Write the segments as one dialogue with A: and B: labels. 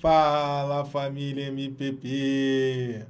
A: Fala família MPP!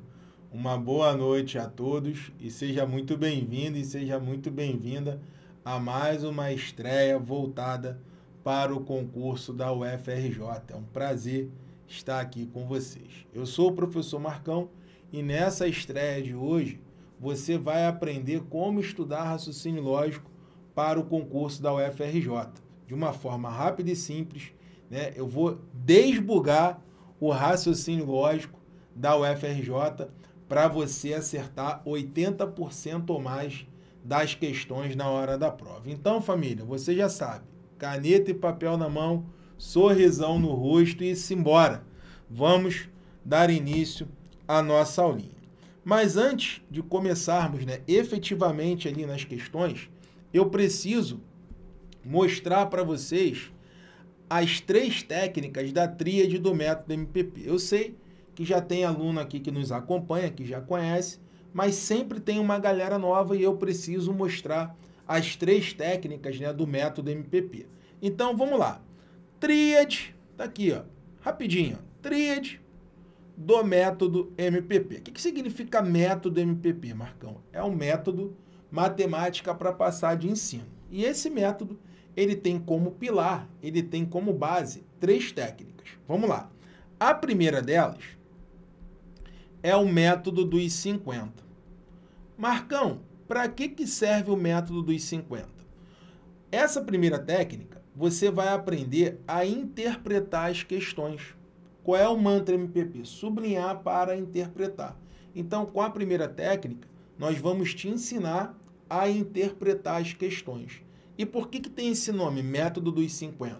A: Uma boa noite a todos e seja muito bem-vindo e seja muito bem-vinda a mais uma estreia voltada para o concurso da UFRJ. É um prazer estar aqui com vocês. Eu sou o professor Marcão e nessa estreia de hoje você vai aprender como estudar raciocínio lógico para o concurso da UFRJ de uma forma rápida e simples né? Eu vou desbugar o raciocínio lógico da UFRJ para você acertar 80% ou mais das questões na hora da prova. Então, família, você já sabe, caneta e papel na mão, sorrisão no rosto e simbora. Vamos dar início à nossa aulinha. Mas antes de começarmos, né, efetivamente ali nas questões, eu preciso mostrar para vocês as três técnicas da tríade do método MPP. Eu sei que já tem aluno aqui que nos acompanha, que já conhece, mas sempre tem uma galera nova e eu preciso mostrar as três técnicas né, do método MPP. Então, vamos lá. Tríade, tá aqui, ó, rapidinho. Tríade do método MPP. O que, que significa método MPP, Marcão? É um método matemática para passar de ensino. E esse método ele tem como pilar, ele tem como base três técnicas. Vamos lá. A primeira delas é o método dos 50. Marcão, para que, que serve o método dos 50? Essa primeira técnica, você vai aprender a interpretar as questões. Qual é o mantra MPP? Sublinhar para interpretar. Então, com a primeira técnica, nós vamos te ensinar a interpretar as questões. E por que, que tem esse nome, método dos 50?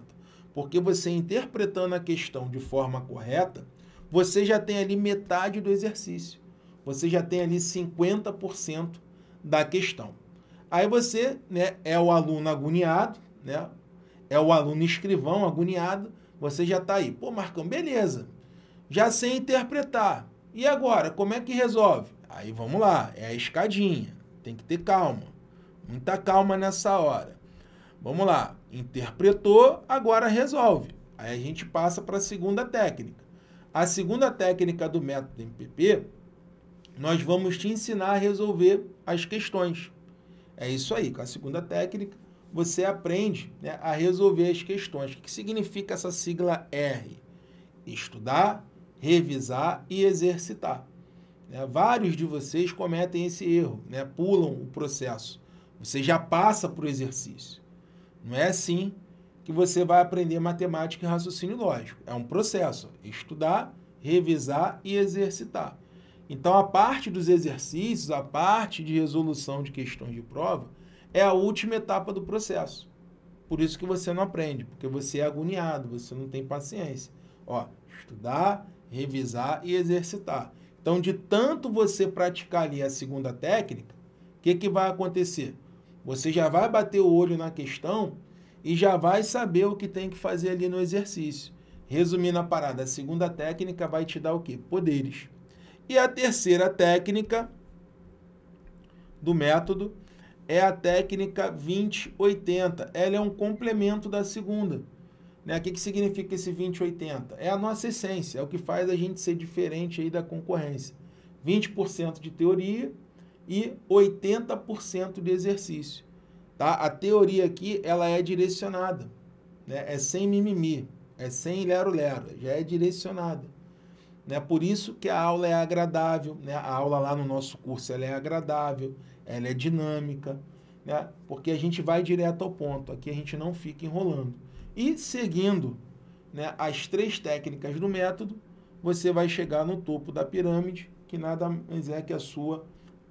A: Porque você interpretando a questão de forma correta, você já tem ali metade do exercício. Você já tem ali 50% da questão. Aí você né, é o aluno agoniado, né? É o aluno escrivão agoniado, você já está aí. Pô, Marcão, beleza. Já sei interpretar. E agora, como é que resolve? Aí vamos lá, é a escadinha. Tem que ter calma. Muita calma nessa hora. Vamos lá, interpretou, agora resolve. Aí a gente passa para a segunda técnica. A segunda técnica do método MPP, nós vamos te ensinar a resolver as questões. É isso aí, com a segunda técnica você aprende né, a resolver as questões. O que significa essa sigla R? Estudar, revisar e exercitar. Né? Vários de vocês cometem esse erro, né? pulam o processo. Você já passa para o exercício. Não é assim que você vai aprender matemática e raciocínio lógico. É um processo. Estudar, revisar e exercitar. Então, a parte dos exercícios, a parte de resolução de questões de prova, é a última etapa do processo. Por isso que você não aprende, porque você é agoniado, você não tem paciência. Ó, estudar, revisar e exercitar. Então, de tanto você praticar ali a segunda técnica, o que, que vai acontecer? Você já vai bater o olho na questão e já vai saber o que tem que fazer ali no exercício. Resumindo a parada, a segunda técnica vai te dar o quê? Poderes. E a terceira técnica do método é a técnica 2080. Ela é um complemento da segunda. Né? O que, que significa esse 2080? É a nossa essência, é o que faz a gente ser diferente aí da concorrência. 20% de teoria e 80% de exercício. Tá? A teoria aqui ela é direcionada, né? é sem mimimi, é sem lero-lero, já é direcionada. Né? Por isso que a aula é agradável, né? a aula lá no nosso curso ela é agradável, ela é dinâmica, né? porque a gente vai direto ao ponto, aqui a gente não fica enrolando. E seguindo né, as três técnicas do método, você vai chegar no topo da pirâmide, que nada mais é que a sua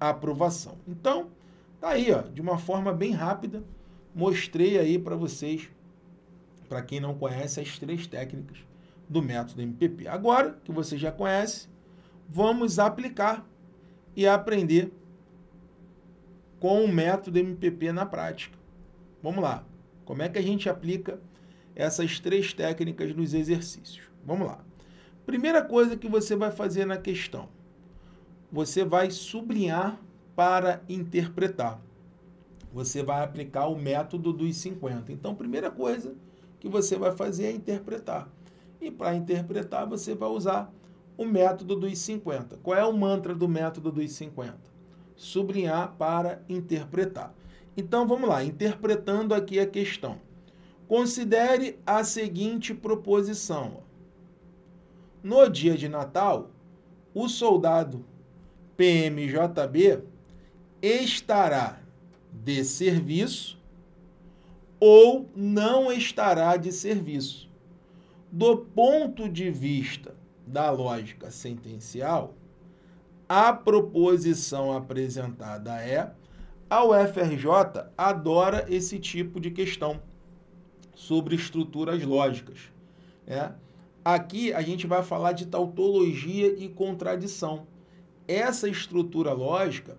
A: aprovação. Então, tá aí, ó, de uma forma bem rápida, mostrei aí para vocês, para quem não conhece, as três técnicas do método MPP. Agora que você já conhece, vamos aplicar e aprender com o método MPP na prática. Vamos lá. Como é que a gente aplica essas três técnicas nos exercícios? Vamos lá. Primeira coisa que você vai fazer na questão você vai sublinhar para interpretar. Você vai aplicar o método dos 50. Então, primeira coisa que você vai fazer é interpretar. E para interpretar, você vai usar o método dos 50. Qual é o mantra do método dos 50? Sublinhar para interpretar. Então vamos lá, interpretando aqui a questão. Considere a seguinte proposição. No dia de Natal, o soldado PMJB estará de serviço ou não estará de serviço. Do ponto de vista da lógica sentencial, a proposição apresentada é a UFRJ adora esse tipo de questão sobre estruturas lógicas. Né? Aqui a gente vai falar de tautologia e contradição essa estrutura lógica,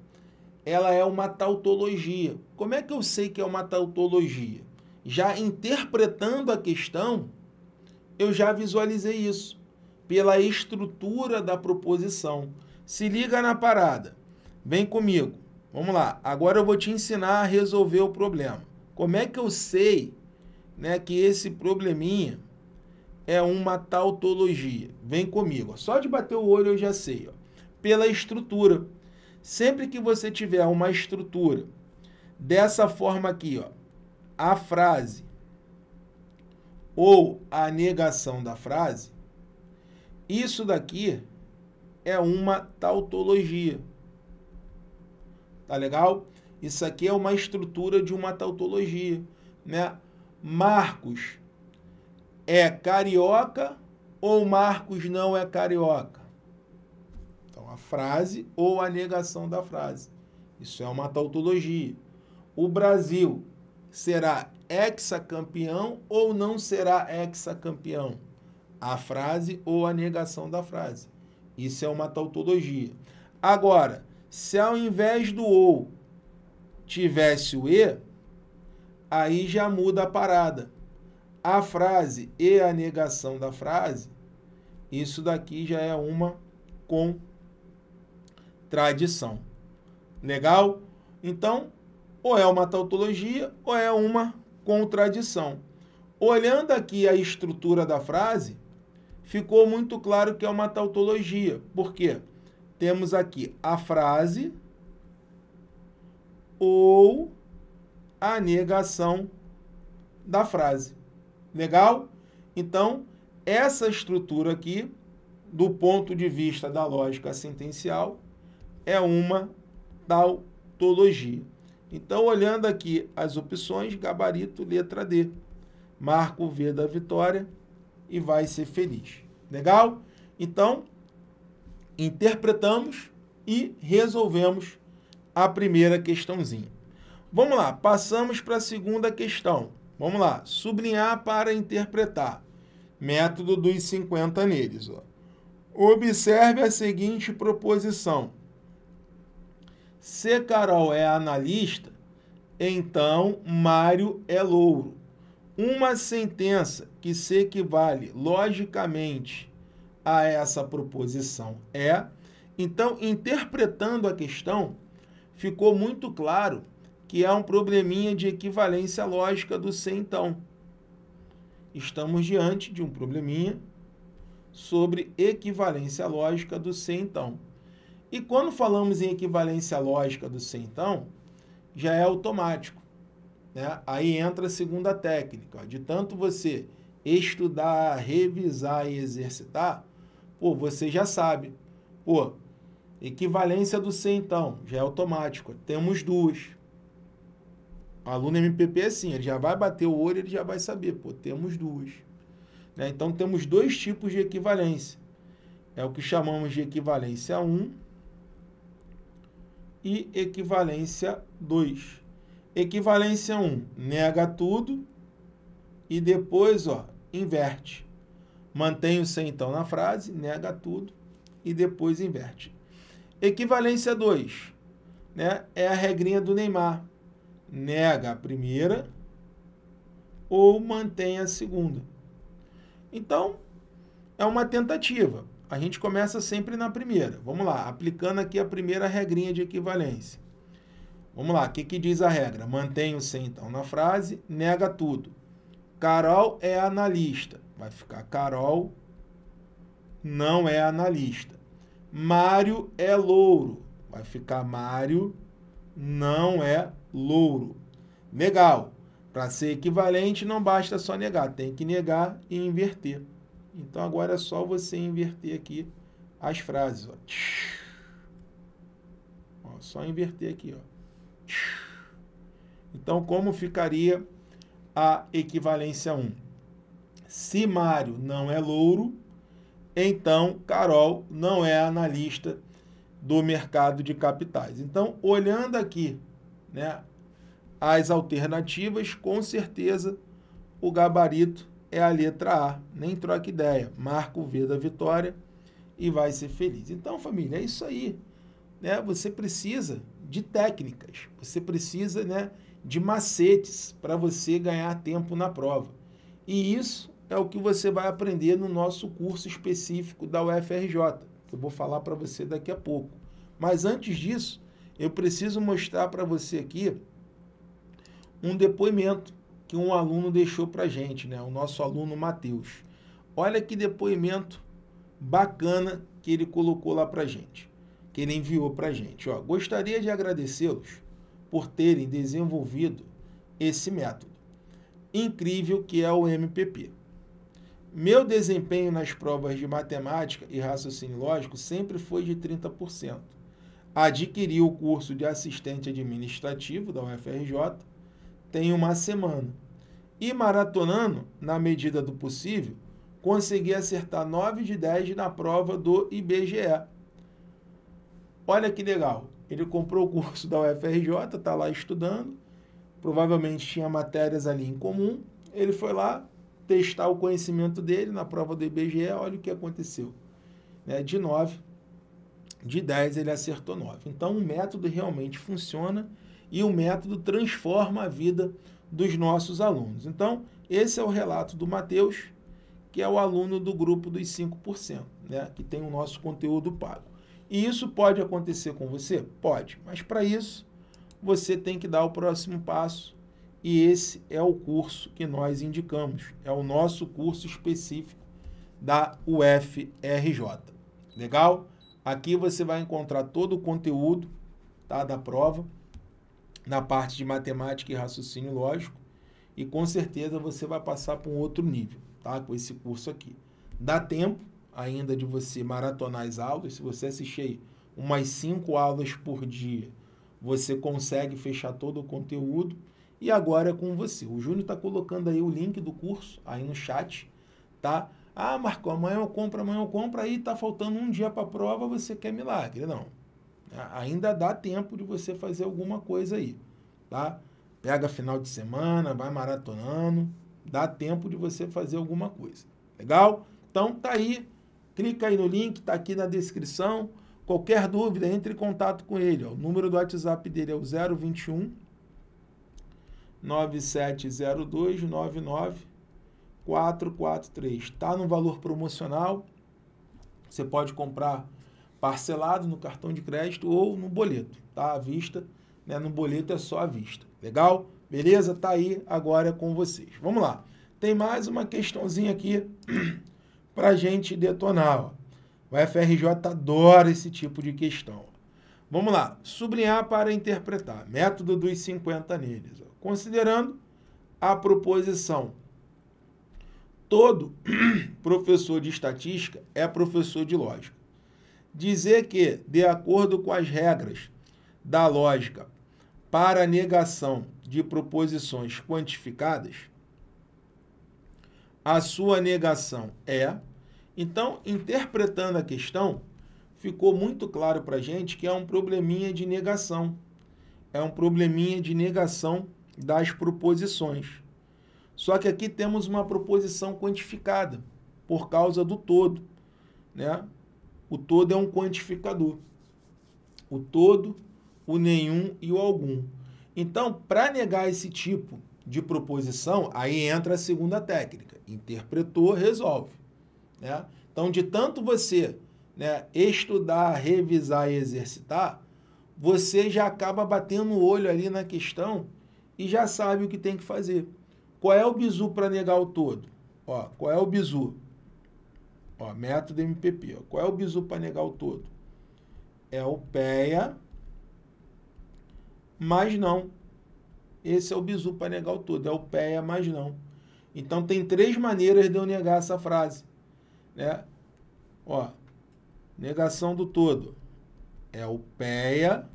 A: ela é uma tautologia. Como é que eu sei que é uma tautologia? Já interpretando a questão, eu já visualizei isso pela estrutura da proposição. Se liga na parada. Vem comigo. Vamos lá. Agora eu vou te ensinar a resolver o problema. Como é que eu sei, né, que esse probleminha é uma tautologia? Vem comigo. Só de bater o olho eu já sei, ó pela estrutura. Sempre que você tiver uma estrutura dessa forma aqui, ó, a frase ou a negação da frase, isso daqui é uma tautologia. Tá legal? Isso aqui é uma estrutura de uma tautologia, né? Marcos é carioca ou Marcos não é carioca? a frase ou a negação da frase. Isso é uma tautologia. O Brasil será hexacampeão ou não será hexacampeão? A frase ou a negação da frase. Isso é uma tautologia. Agora, se ao invés do ou tivesse o e, aí já muda a parada. A frase e a negação da frase, isso daqui já é uma com tradição. Legal? Então, ou é uma tautologia ou é uma contradição. Olhando aqui a estrutura da frase, ficou muito claro que é uma tautologia. Por quê? Temos aqui a frase ou a negação da frase. Legal? Então, essa estrutura aqui, do ponto de vista da lógica sentencial, é uma tautologia. Então, olhando aqui as opções, gabarito, letra D. Marco o V da vitória e vai ser feliz. Legal? Então, interpretamos e resolvemos a primeira questãozinha. Vamos lá, passamos para a segunda questão. Vamos lá, sublinhar para interpretar. Método dos 50 neles. Ó. Observe a seguinte proposição. Se Carol é analista, então Mário é louro. Uma sentença que se equivale logicamente a essa proposição é. Então, interpretando a questão, ficou muito claro que há um probleminha de equivalência lógica do se então. Estamos diante de um probleminha sobre equivalência lógica do se então. E quando falamos em equivalência lógica do C, então, já é automático. Né? Aí entra a segunda técnica. Ó. De tanto você estudar, revisar e exercitar, pô, você já sabe. Pô, equivalência do C, então, já é automático. Temos duas. Aluno MPP, é sim, ele já vai bater o olho, ele já vai saber. Pô, temos duas. Né? Então, temos dois tipos de equivalência. É o que chamamos de equivalência 1 e equivalência 2. Equivalência 1, um, nega tudo e depois, ó, inverte. Mantém o C então na frase, nega tudo e depois inverte. Equivalência 2, né, é a regrinha do Neymar. Nega a primeira ou mantém a segunda. Então, é uma tentativa a gente começa sempre na primeira. Vamos lá, aplicando aqui a primeira regrinha de equivalência. Vamos lá, o que, que diz a regra? Mantém o C então na frase, nega tudo. Carol é analista. Vai ficar Carol não é analista. Mário é louro. Vai ficar Mário não é louro. Legal. Para ser equivalente, não basta só negar, tem que negar e inverter. Então agora é só você inverter aqui as frases. Ó. Ó, só inverter aqui. Ó. Então, como ficaria a equivalência 1? Se Mário não é louro, então Carol não é analista do mercado de capitais. Então, olhando aqui né, as alternativas, com certeza o gabarito é a letra A. Nem troca ideia. Marca o V da vitória e vai ser feliz. Então, família, é isso aí. Né? Você precisa de técnicas, você precisa né, de macetes para você ganhar tempo na prova. E isso é o que você vai aprender no nosso curso específico da UFRJ, que eu vou falar para você daqui a pouco. Mas antes disso, eu preciso mostrar para você aqui um depoimento que um aluno deixou para gente, né? O nosso aluno Matheus. Olha que depoimento bacana que ele colocou lá para gente, que ele enviou para gente. Ó, gostaria de agradecê-los por terem desenvolvido esse método incrível que é o MPP. Meu desempenho nas provas de matemática e raciocínio lógico sempre foi de 30%. Adquiri o curso de assistente administrativo da UFRJ tem uma semana. E maratonando, na medida do possível, consegui acertar 9 de 10 na prova do IBGE. Olha que legal. Ele comprou o curso da UFRJ, está lá estudando, provavelmente tinha matérias ali em comum. Ele foi lá testar o conhecimento dele na prova do IBGE, olha o que aconteceu. Né, de 9, de 10 ele acertou 9. Então o método realmente funciona e o método transforma a vida dos nossos alunos. Então, esse é o relato do Matheus, que é o aluno do grupo dos 5%, né, que tem o nosso conteúdo pago. E isso pode acontecer com você? Pode, mas para isso você tem que dar o próximo passo, e esse é o curso que nós indicamos, é o nosso curso específico da UFRJ. Legal? Aqui você vai encontrar todo o conteúdo tá, da prova na parte de matemática e raciocínio lógico e com certeza você vai passar para um outro nível, tá? Com esse curso aqui. Dá tempo ainda de você maratonar as aulas, se você assistir umas cinco aulas por dia, você consegue fechar todo o conteúdo e agora é com você. O Júnior está colocando aí o link do curso aí no chat, tá? Ah, Marco, amanhã eu compro, amanhã eu compro, aí tá faltando um dia para a prova, você quer milagre. Não. Ainda dá tempo de você fazer alguma coisa aí, tá? Pega final de semana, vai maratonando, dá tempo de você fazer alguma coisa. Legal? Então tá aí, clica aí no link, tá aqui na descrição. Qualquer dúvida, entre em contato com ele. Ó. O número do WhatsApp dele é o 021 9702 99443. Tá no valor promocional. Você pode comprar parcelado no cartão de crédito ou no boleto, tá? À vista, né? No boleto é só à vista. Legal? Beleza? Tá aí agora é com vocês. Vamos lá. Tem mais uma questãozinha aqui para gente detonar. Ó. O FRJ adora esse tipo de questão. Vamos lá. Sublinhar para interpretar. Método dos 50 neles. Ó. Considerando a proposição todo professor de estatística é professor de lógica dizer que, de acordo com as regras da lógica para a negação de proposições quantificadas, a sua negação é. Então, interpretando a questão, ficou muito claro para a gente que é um probleminha de negação. É um probleminha de negação das proposições. Só que aqui temos uma proposição quantificada por causa do todo, né? O todo é um quantificador. O todo, o nenhum e o algum. Então, para negar esse tipo de proposição, aí entra a segunda técnica. Interpretou, resolve. Né? Então, de tanto você né, estudar, revisar e exercitar, você já acaba batendo o olho ali na questão e já sabe o que tem que fazer. Qual é o bizu para negar o todo? Ó, qual é o bizu? Ó, método MPP. Ó. Qual é o bizu para negar o todo? É o PEA, mas não. Esse é o bizu para negar o todo, é o PEA, mas não. Então, tem três maneiras de eu negar essa frase. Né? Ó, negação do todo. É o PEA,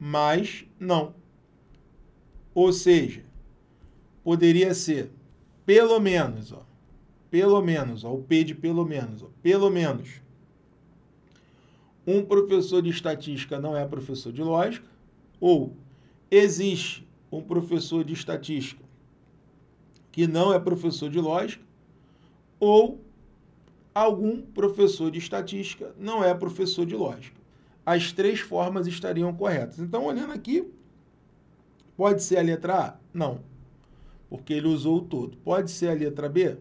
A: mas não. Ou seja, poderia ser pelo menos, ó, pelo menos, ó, o P de pelo menos, ó, pelo menos um professor de estatística não é professor de lógica, ou existe um professor de estatística que não é professor de lógica, ou algum professor de estatística não é professor de lógica. As três formas estariam corretas. Então, olhando aqui, pode ser a letra A? Não, porque ele usou o todo. Pode ser a letra B?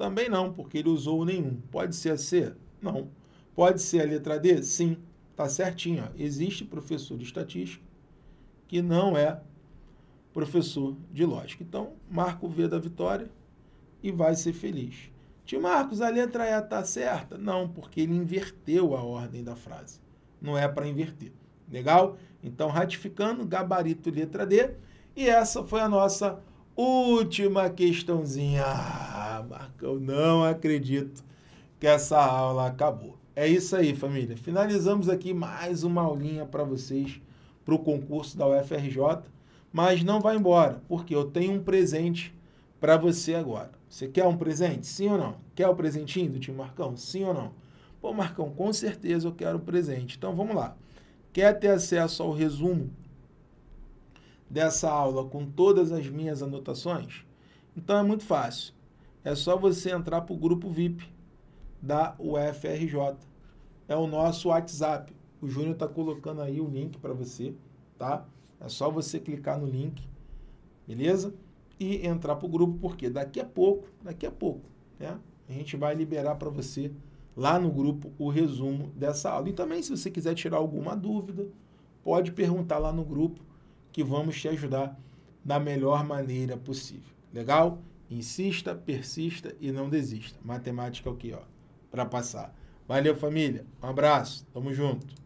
A: Também não, porque ele usou nenhum. Pode ser a C? Não. Pode ser a letra D? Sim. Está certinho. Ó. Existe professor de estatística que não é professor de lógica. Então, marca o V da vitória e vai ser feliz. Tio Marcos, a letra E está certa? Não, porque ele inverteu a ordem da frase. Não é para inverter. Legal? Então, ratificando, gabarito letra D. E essa foi a nossa Última questãozinha. Ah, Marcão, não acredito que essa aula acabou. É isso aí, família. Finalizamos aqui mais uma aulinha para vocês para o concurso da UFRJ, mas não vai embora, porque eu tenho um presente para você agora. Você quer um presente? Sim ou não? Quer o presentinho do tio Marcão? Sim ou não? Pô, Marcão, com certeza eu quero o um presente. Então vamos lá. Quer ter acesso ao resumo dessa aula com todas as minhas anotações? Então é muito fácil. É só você entrar para o grupo VIP da UFRJ. É o nosso WhatsApp. O Júnior está colocando aí o link para você, tá? É só você clicar no link, beleza? E entrar para o grupo, porque daqui a pouco, daqui a pouco, né? A gente vai liberar para você lá no grupo o resumo dessa aula. E também, se você quiser tirar alguma dúvida, pode perguntar lá no grupo que vamos te ajudar da melhor maneira possível. Legal? Insista, persista e não desista. Matemática é o que, ó, para passar. Valeu, família. Um abraço. Tamo junto.